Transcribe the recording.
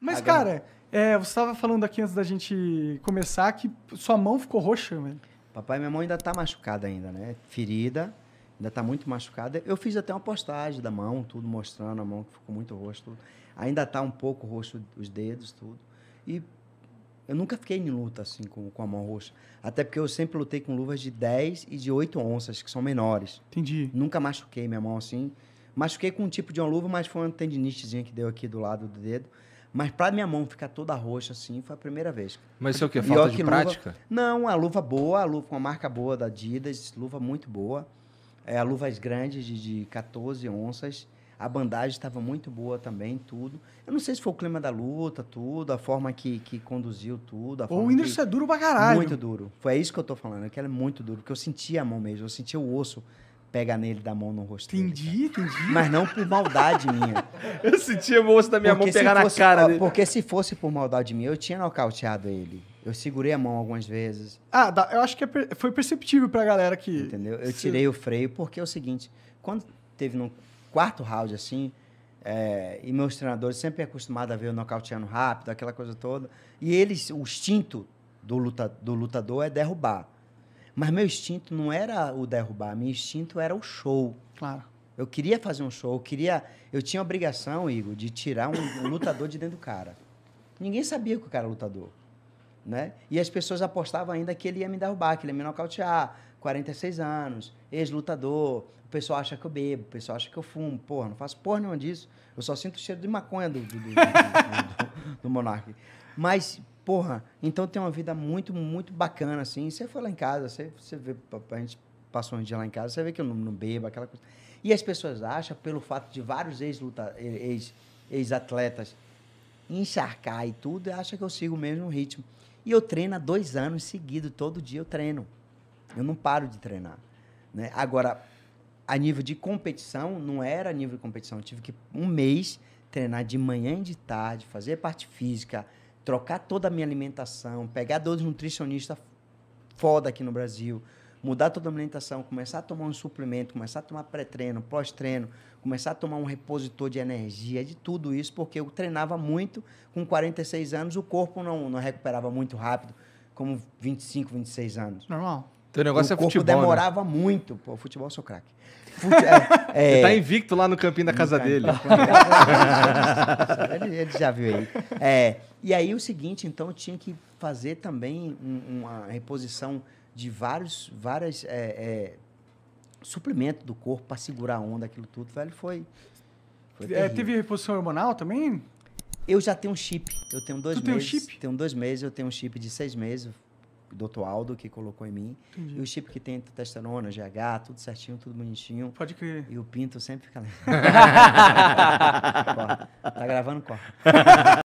Mas, cara, é, você estava falando aqui antes da gente começar que sua mão ficou roxa, velho. Papai, minha mão ainda tá machucada ainda, né? Ferida, ainda tá muito machucada. Eu fiz até uma postagem da mão, tudo mostrando a mão que ficou muito roxa, Tudo. Ainda tá um pouco roxo os dedos, tudo. E eu nunca fiquei em luta assim com, com a mão roxa. Até porque eu sempre lutei com luvas de 10 e de 8 onças, que são menores. Entendi. Nunca machuquei minha mão assim. Machuquei com um tipo de uma luva, mas foi uma tendinitezinha que deu aqui do lado do dedo. Mas pra minha mão ficar toda roxa assim, foi a primeira vez. Mas isso é o quê? Falta de que prática? Luva... Não, a luva boa, a luva com uma marca boa da Adidas, luva muito boa. É, luvas grandes de, de 14 onças. A bandagem estava muito boa também, tudo. Eu não sei se foi o clima da luta, tudo, a forma que, que conduziu tudo. o Whindersson que... é duro pra caralho. Muito duro. Foi é isso que eu tô falando, que ela é muito duro, porque eu sentia a mão mesmo, eu sentia o osso pegar nele da mão no rosto. Entendi, dele, entendi. Mas não por maldade minha. eu sentia o osso da minha porque mão pegar fosse, na cara dele. Porque se fosse por maldade minha, eu tinha nocauteado ele. Eu segurei a mão algumas vezes. Ah, eu acho que é foi perceptível pra galera que. Entendeu? Eu tirei o freio porque é o seguinte: quando teve no quarto round, assim. É, e meus treinadores sempre acostumados a ver o nocauteando rápido, aquela coisa toda. E eles, o instinto do, luta, do lutador é derrubar. Mas meu instinto não era o derrubar, meu instinto era o show. Claro. Eu queria fazer um show, eu queria. Eu tinha a obrigação, Igor, de tirar um, um lutador de dentro do cara. Ninguém sabia que o cara era lutador. Né? E as pessoas apostavam ainda que ele ia me derrubar, que ele ia me nocautear. 46 anos, ex-lutador, o pessoal acha que eu bebo, o pessoal acha que eu fumo. Porra, não faço porra nenhuma disso. Eu só sinto o cheiro de maconha do, do, do, do, do Mas, porra, então tem uma vida muito, muito bacana, assim. Você foi lá em casa, você, você vê, a gente passou um dia lá em casa, você vê que eu não, não bebo, aquela coisa. E as pessoas acham, pelo fato de vários ex-atletas ex, ex, ex encharcar e tudo, acham que eu sigo o mesmo ritmo. E eu treino há dois anos seguidos, todo dia eu treino. Eu não paro de treinar. Né? Agora, a nível de competição, não era nível de competição. Eu tive que um mês treinar de manhã e de tarde, fazer parte física, trocar toda a minha alimentação, pegar dois nutricionistas foda aqui no Brasil, mudar toda a alimentação, começar a tomar um suplemento, começar a tomar pré-treino, pós-treino, começar a tomar um repositor de energia, de tudo isso, porque eu treinava muito, com 46 anos o corpo não, não recuperava muito rápido, como 25, 26 anos. Normal. Teu negócio o é corpo futebol. Né? demorava né? muito. Pô, futebol eu é sou craque. Fute... É, é... Você tá invicto lá no campinho da casa dele. Ele já viu aí. É, e aí o seguinte, então eu tinha que fazer também uma reposição de vários, várias é, é do corpo para segurar a onda, aquilo tudo, velho, foi. foi é, teve reposição hormonal também? Eu já tenho um chip. Eu tenho dois tu meses. Tem um chip? Tenho dois meses, eu tenho um chip de seis meses. Doutor Aldo que colocou em mim. Entendi. E o chip que tem testosterona, GH, tudo certinho, tudo bonitinho. Pode crer. E o pinto sempre fica lá. tá gravando, corta.